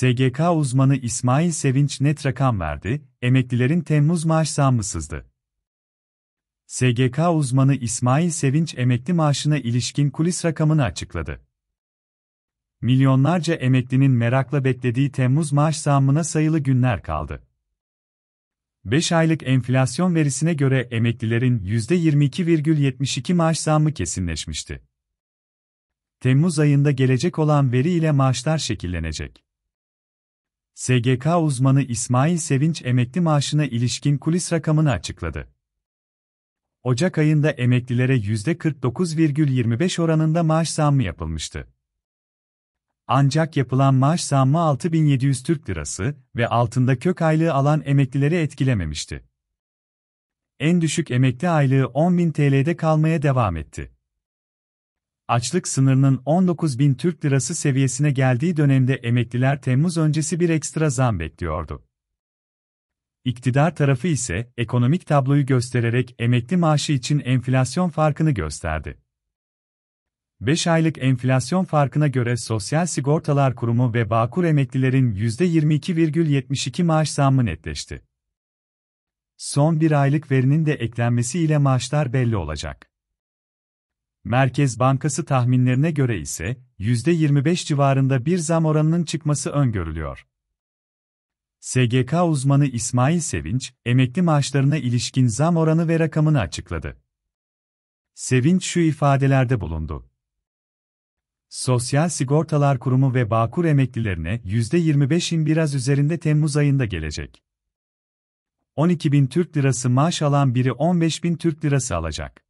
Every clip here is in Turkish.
SGK uzmanı İsmail Sevinç net rakam verdi, emeklilerin Temmuz maaş zammı sızdı. SGK uzmanı İsmail Sevinç emekli maaşına ilişkin kulis rakamını açıkladı. Milyonlarca emeklinin merakla beklediği Temmuz maaş zammına sayılı günler kaldı. 5 aylık enflasyon verisine göre emeklilerin %22,72 maaş zammı kesinleşmişti. Temmuz ayında gelecek olan veri ile maaşlar şekillenecek. SGK uzmanı İsmail Sevinç emekli maaşına ilişkin kulis rakamını açıkladı. Ocak ayında emeklilere %49,25 oranında maaş zammı yapılmıştı. Ancak yapılan maaş zammı 6700 Türk Lirası ve altında kök aylığı alan emeklileri etkilememişti. En düşük emekli aylığı 10.000 TL'de kalmaya devam etti açlık sınırının 19 bin Türk lirası seviyesine geldiği dönemde emekliler Temmuz öncesi bir ekstra zam bekliyordu. İktidar tarafı ise ekonomik tabloyu göstererek emekli maaşı için enflasyon farkını gösterdi. 5 aylık enflasyon farkına göre Sosyal Sigortalar Kurumu ve Bağkur emeklilerin %22,72 maaş zammı netleşti. Son bir aylık verinin de eklenmesiyle maaşlar belli olacak. Merkez Bankası tahminlerine göre ise %25 civarında bir zam oranının çıkması öngörülüyor. SGK uzmanı İsmail Sevinç, emekli maaşlarına ilişkin zam oranı ve rakamını açıkladı. Sevinç şu ifadelerde bulundu. Sosyal Sigortalar Kurumu ve Bağkur emeklilerine %25'in biraz üzerinde Temmuz ayında gelecek. 12 bin Türk Lirası maaş alan biri 15 bin Türk Lirası alacak.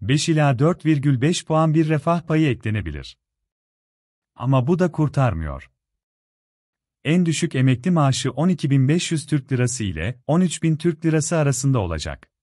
5 ila 4,5 puan bir refah payı eklenebilir. Ama bu da kurtarmıyor. En düşük emekli maaşı 12.500 Türk Lirası ile 13.000 Türk Lirası arasında olacak.